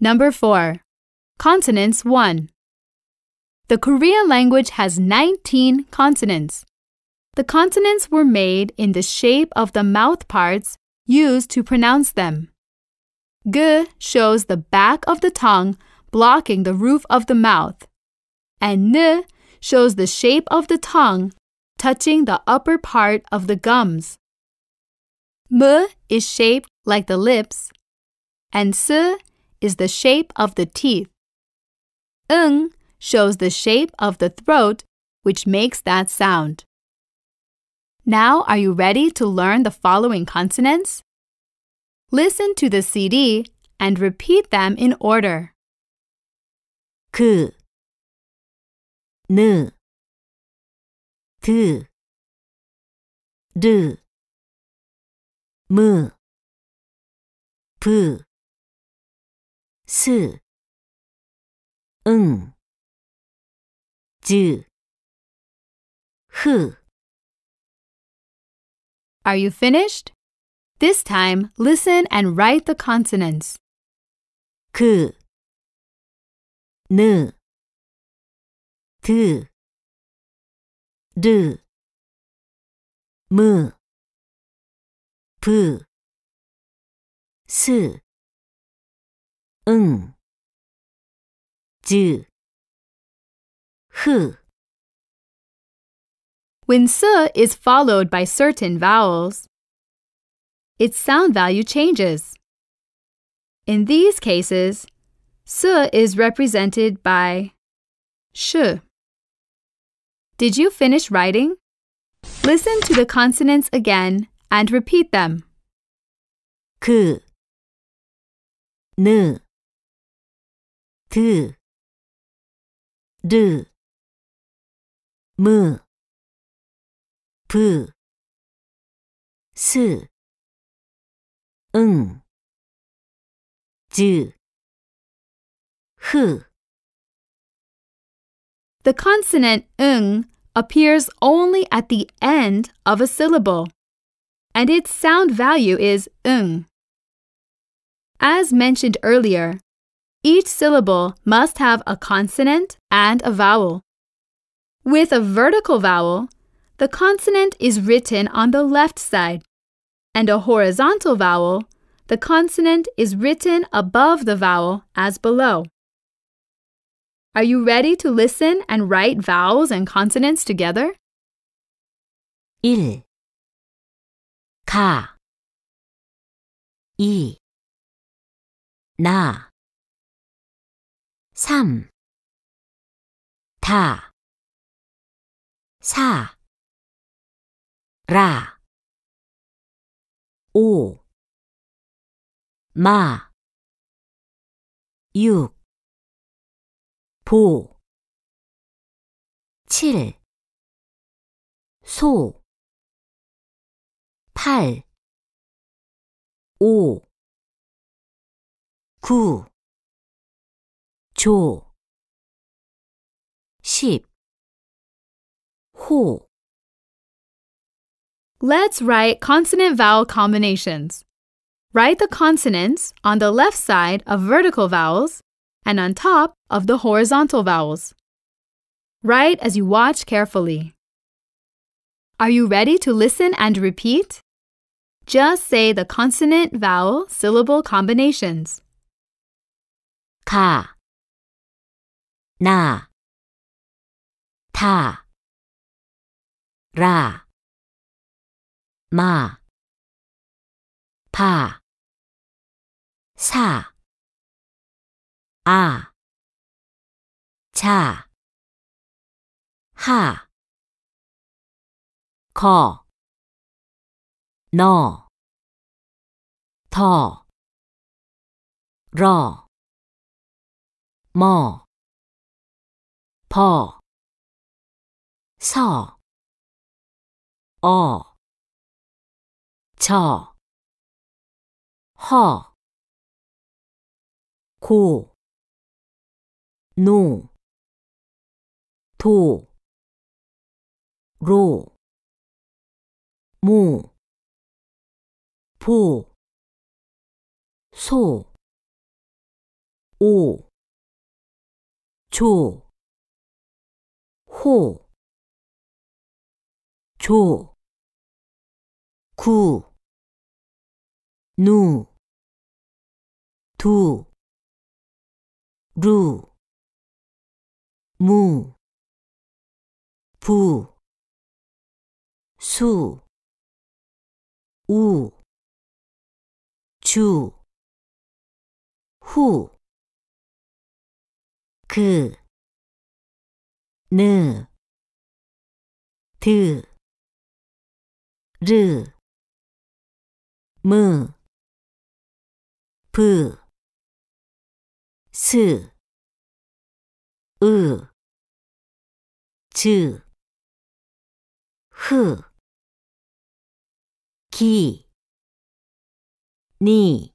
Number 4. Consonants 1. The Korean language has 19 consonants. The consonants were made in the shape of the mouth parts used to pronounce them. G shows the back of the tongue blocking the roof of the mouth, and N shows the shape of the tongue touching the upper part of the gums. M is shaped like the lips, and S is the shape of the teeth. Ng shows the shape of the throat, which makes that sound. Now, are you ready to learn the following consonants? Listen to the CD and repeat them in order. 그, Are you finished? This time, listen and write the consonants. 그, When s is followed by certain vowels, its sound value changes. In these cases, su is represented by sh. Did you finish writing? Listen to the consonants again and repeat them. 그, ng, 즈, The consonant ng appears only at the end of a syllable, and its sound value is ng. As mentioned earlier, each syllable must have a consonant and a vowel. With a vertical vowel, the consonant is written on the left side, and a horizontal vowel, the consonant is written above the vowel as below. Are you ready to listen and write vowels and consonants together? 1. 가 2. 나 3. 다 4. ra. 오, 마, 육, 보, 칠, 소, 팔, 오, 구, 조, 십, 호, Let's write consonant vowel combinations. Write the consonants on the left side of vertical vowels and on top of the horizontal vowels. Write as you watch carefully. Are you ready to listen and repeat? Just say the consonant vowel syllable combinations. Ka Na Ta Ra 마, 바, 사, 아, 자, 하, 거, 너, 더, 러, 머, 버, 서, 어, 저, 허, 고, 노, 도, 로, 모, 보, 소, 오, 조, 호, 조, 구, 누, 두, 루, 무, 부, 수, 우, 주, 후, 그, 느, 드, 르, 무, ぷー、すうー、ふきに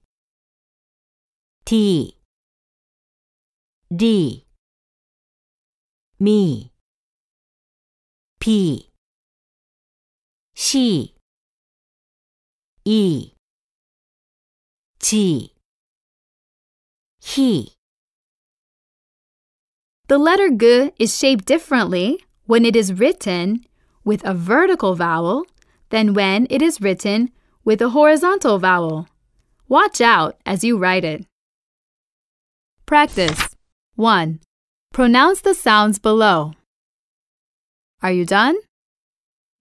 て、り、み、p、し、い、g、he. The letter g is shaped differently when it is written with a vertical vowel than when it is written with a horizontal vowel. Watch out as you write it. Practice 1. Pronounce the sounds below. Are you done?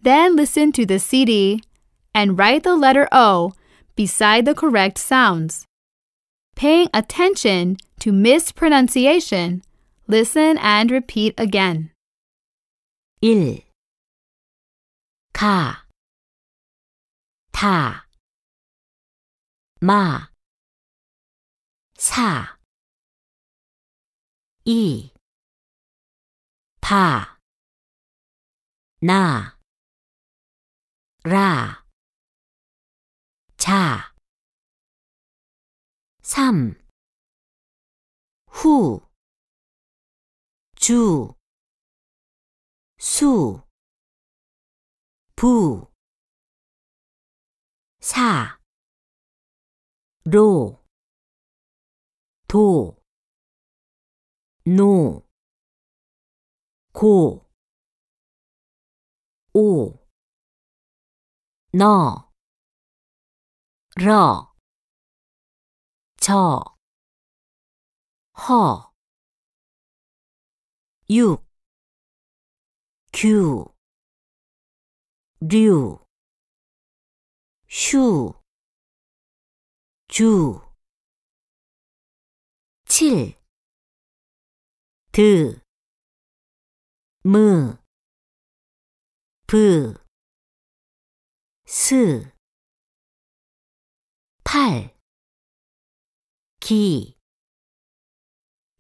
Then listen to the CD and write the letter O beside the correct sounds paying attention to mispronunciation. Listen and repeat again. 1. 가, Ta. 마, 사, E. Pa. 나, 라, 자. 3. 후, 주, 수, 부, 4. 로, 도, 노, 고, 오, 너, 러, 저, 허, 육, 규, 류, 슈, 주, 칠, 드, 무, 브, 스, 팔, key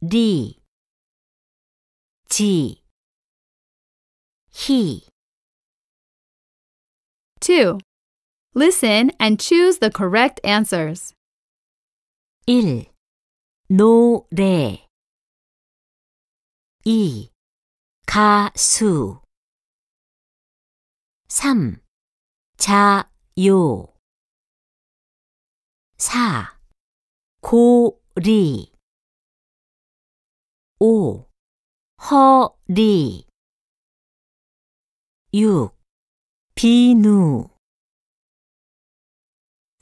d t he 2. Listen and choose the correct answers. 1. 노래 2. 가수 3. 자요 4. 허리, 비누.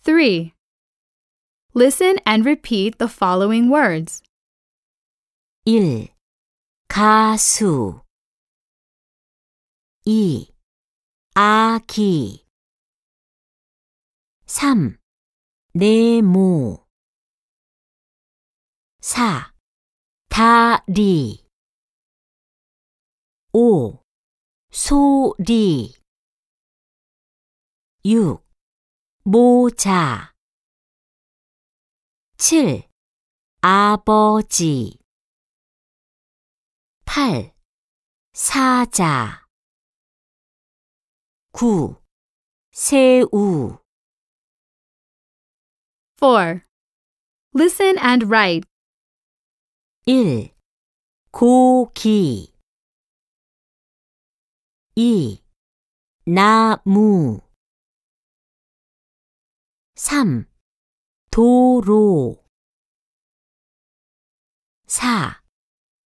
3. Listen and repeat the following words. 1. 가수 2. 아기 3. 네모 4. 다리 5. 소리 6. 모자 7. 아버지 8. 사자 9. 새우 4. Listen and write. 1. 고기 2. 나무 3. 도로 4.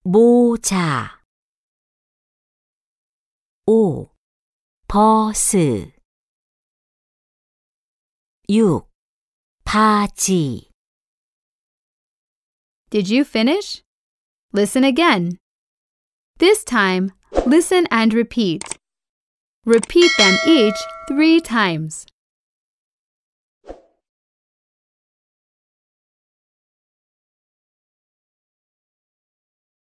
모자 5. 버스 6. 바지 Did you finish? Listen again. This time, listen and repeat. Repeat them each three times.